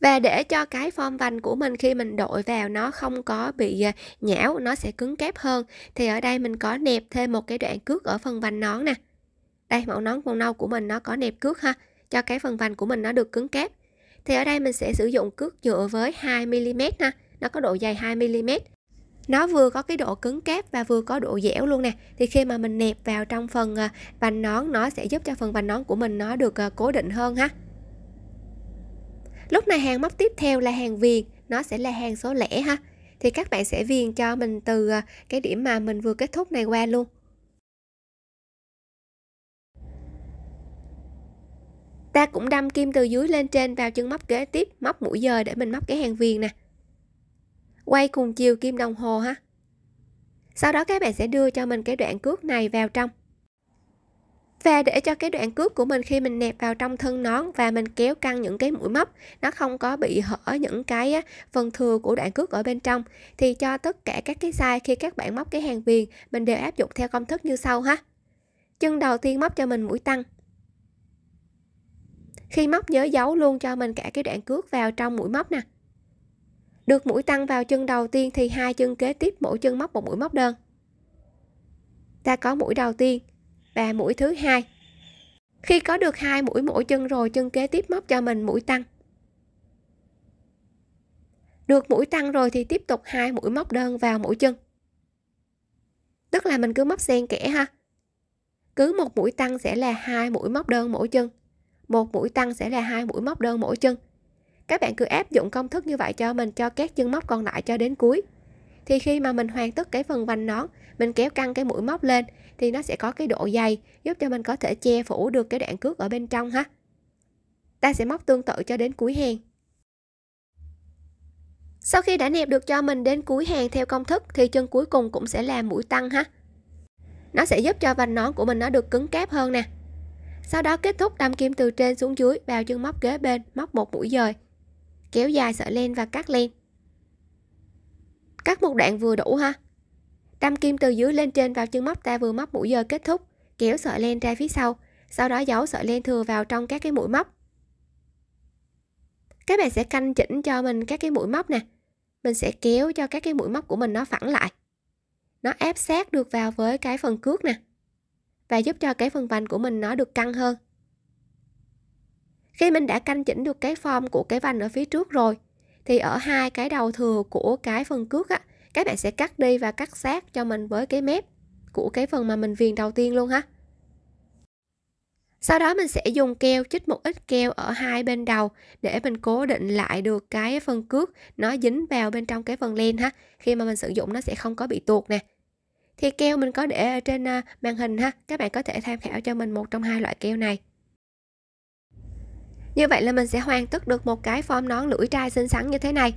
Và để cho cái form vành của mình khi mình đội vào nó không có bị à, nhão, nó sẽ cứng cáp hơn thì ở đây mình có nẹp thêm một cái đoạn cước ở phần vành nón nè. Đây mẫu nón màu nâu của mình nó có nẹp cước ha cho cái phần vành của mình nó được cứng cáp thì ở đây mình sẽ sử dụng cước nhựa với 2mm ha nó có độ dày 2mm nó vừa có cái độ cứng cáp và vừa có độ dẻo luôn nè thì khi mà mình nẹp vào trong phần à, vành nón nó sẽ giúp cho phần vành nón của mình nó được à, cố định hơn ha lúc này hàng móc tiếp theo là hàng viền nó sẽ là hàng số lẻ ha thì các bạn sẽ viền cho mình từ à, cái điểm mà mình vừa kết thúc này qua luôn ta cũng đâm kim từ dưới lên trên vào chân móc kế tiếp móc mũi dời để mình móc cái hàng viền nè quay cùng chiều kim đồng hồ ha sau đó các bạn sẽ đưa cho mình cái đoạn cước này vào trong và để cho cái đoạn cước của mình khi mình nẹp vào trong thân nón và mình kéo căng những cái mũi móc nó không có bị hở những cái phần thừa của đoạn cước ở bên trong thì cho tất cả các cái size khi các bạn móc cái hàng viền mình đều áp dụng theo công thức như sau ha chân đầu tiên móc cho mình mũi tăng khi móc nhớ giấu luôn cho mình cả cái đoạn cước vào trong mũi móc nè được mũi tăng vào chân đầu tiên thì hai chân kế tiếp mỗi chân móc một mũi móc đơn ta có mũi đầu tiên và mũi thứ hai khi có được hai mũi mỗi chân rồi chân kế tiếp móc cho mình mũi tăng được mũi tăng rồi thì tiếp tục hai mũi móc đơn vào mỗi chân tức là mình cứ móc xen kẽ ha cứ một mũi tăng sẽ là hai mũi móc đơn mỗi chân một mũi tăng sẽ là hai mũi móc đơn mỗi chân các bạn cứ áp dụng công thức như vậy cho mình cho các chân móc còn lại cho đến cuối thì khi mà mình hoàn tất cái phần vành nón mình kéo căng cái mũi móc lên thì nó sẽ có cái độ dày giúp cho mình có thể che phủ được cái đoạn cước ở bên trong ha ta sẽ móc tương tự cho đến cuối hàng sau khi đã nẹp được cho mình đến cuối hàng theo công thức thì chân cuối cùng cũng sẽ là mũi tăng ha nó sẽ giúp cho vành nón của mình nó được cứng cáp hơn nè sau đó kết thúc đâm kim từ trên xuống dưới vào chân móc kế bên, móc một mũi dời. Kéo dài sợi len và cắt len. Cắt một đoạn vừa đủ ha. Đâm kim từ dưới lên trên vào chân móc ta vừa móc mũi dời kết thúc, kéo sợi len ra phía sau, sau đó giấu sợi len thừa vào trong các cái mũi móc. Các bạn sẽ canh chỉnh cho mình các cái mũi móc nè. Mình sẽ kéo cho các cái mũi móc của mình nó phẳng lại. Nó ép sát được vào với cái phần cước nè và giúp cho cái phần vành của mình nó được căng hơn. Khi mình đã canh chỉnh được cái form của cái vành ở phía trước rồi thì ở hai cái đầu thừa của cái phần cước á, các bạn sẽ cắt đi và cắt sát cho mình với cái mép của cái phần mà mình viền đầu tiên luôn ha. Sau đó mình sẽ dùng keo chích một ít keo ở hai bên đầu để mình cố định lại được cái phần cước nó dính vào bên trong cái phần len ha. Khi mà mình sử dụng nó sẽ không có bị tuột nè thì keo mình có để ở trên à, màn hình ha các bạn có thể tham khảo cho mình một trong hai loại keo này như vậy là mình sẽ hoàn tất được một cái form nón lưỡi trai xinh xắn như thế này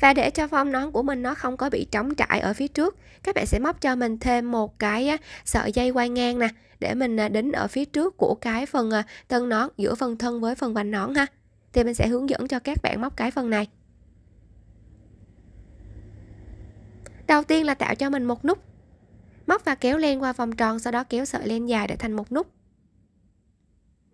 và để cho form nón của mình nó không có bị trống trải ở phía trước các bạn sẽ móc cho mình thêm một cái sợi dây quay ngang nè để mình à, đính ở phía trước của cái phần à, thân nón giữa phần thân với phần vành nón ha thì mình sẽ hướng dẫn cho các bạn móc cái phần này đầu tiên là tạo cho mình một nút móc và kéo len qua vòng tròn sau đó kéo sợi len dài để thành một nút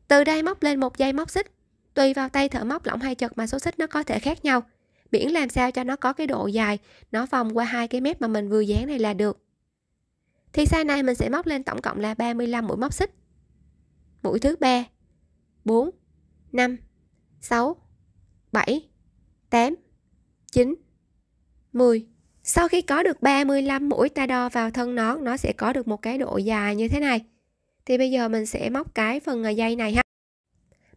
từ đây móc lên một dây móc xích tùy vào tay thợ móc lỏng hay chật mà số xích nó có thể khác nhau biển làm sao cho nó có cái độ dài nó vòng qua hai cái mép mà mình vừa dán này là được thì sai này mình sẽ móc lên tổng cộng là 35 mũi móc xích mũi thứ ba 4 5 6 7 8 9 10 sau khi có được 35 mũi ta đo vào thân nón, nó sẽ có được một cái độ dài như thế này. Thì bây giờ mình sẽ móc cái phần à, dây này ha.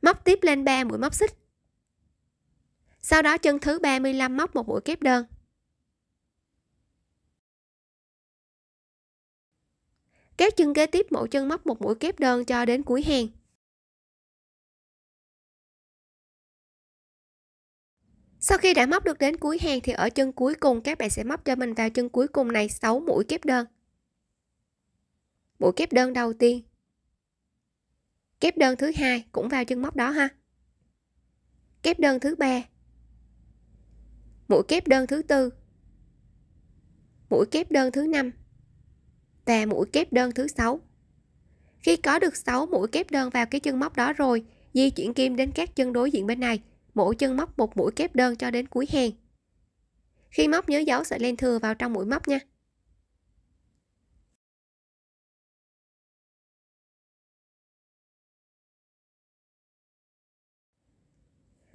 Móc tiếp lên 3 mũi móc xích. Sau đó chân thứ 35 móc một mũi kép đơn. Kéo chân kế tiếp mỗi chân móc một mũi kép đơn cho đến cuối hàng. Sau khi đã móc được đến cuối hàng thì ở chân cuối cùng các bạn sẽ móc cho mình vào chân cuối cùng này 6 mũi kép đơn. Mũi kép đơn đầu tiên. Kép đơn thứ hai cũng vào chân móc đó ha. Kép đơn thứ ba. Mũi kép đơn thứ tư. Mũi kép đơn thứ năm và mũi kép đơn thứ sáu. Khi có được 6 mũi kép đơn vào cái chân móc đó rồi, di chuyển kim đến các chân đối diện bên này mỗi chân móc một mũi kép đơn cho đến cuối hàng. Khi móc nhớ giấu sợi len thừa vào trong mũi móc nha.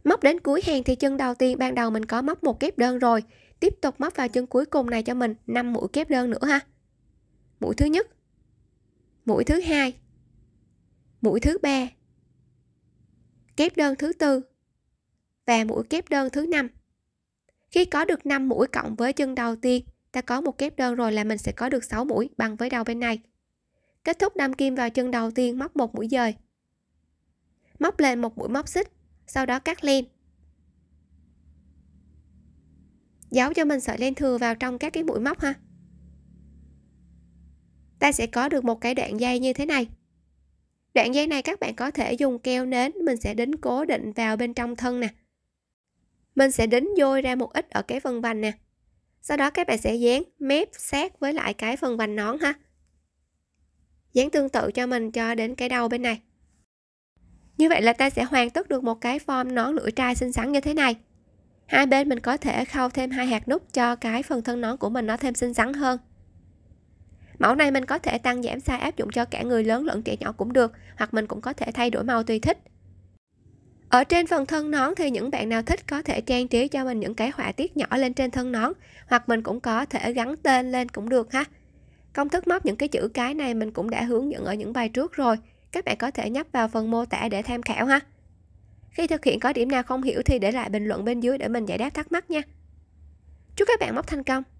Móc đến cuối hàng thì chân đầu tiên ban đầu mình có móc một kép đơn rồi, tiếp tục móc vào chân cuối cùng này cho mình 5 mũi kép đơn nữa ha. Mũi thứ nhất, mũi thứ hai, mũi thứ ba, kép đơn thứ tư và mũi kép đơn thứ năm khi có được 5 mũi cộng với chân đầu tiên ta có một kép đơn rồi là mình sẽ có được 6 mũi bằng với đầu bên này kết thúc đâm kim vào chân đầu tiên móc một mũi dời móc lên một mũi móc xích sau đó cắt len giấu cho mình sợi len thừa vào trong các cái mũi móc ha ta sẽ có được một cái đoạn dây như thế này đoạn dây này các bạn có thể dùng keo nến mình sẽ đính cố định vào bên trong thân nè mình sẽ đính dôi ra một ít ở cái phần vành nè. Sau đó các bạn sẽ dán mép sát với lại cái phần vành nón ha. Dán tương tự cho mình cho đến cái đầu bên này. Như vậy là ta sẽ hoàn tất được một cái form nón lưỡi trai xinh xắn như thế này. Hai bên mình có thể khâu thêm hai hạt nút cho cái phần thân nón của mình nó thêm xinh xắn hơn. Mẫu này mình có thể tăng giảm size áp dụng cho cả người lớn lẫn trẻ nhỏ cũng được, hoặc mình cũng có thể thay đổi màu tùy thích. Ở trên phần thân nón thì những bạn nào thích có thể trang trí cho mình những cái họa tiết nhỏ lên trên thân nón hoặc mình cũng có thể gắn tên lên cũng được ha. Công thức móc những cái chữ cái này mình cũng đã hướng dẫn ở những bài trước rồi. Các bạn có thể nhấp vào phần mô tả để tham khảo ha. Khi thực hiện có điểm nào không hiểu thì để lại bình luận bên dưới để mình giải đáp thắc mắc nha. Chúc các bạn móc thành công!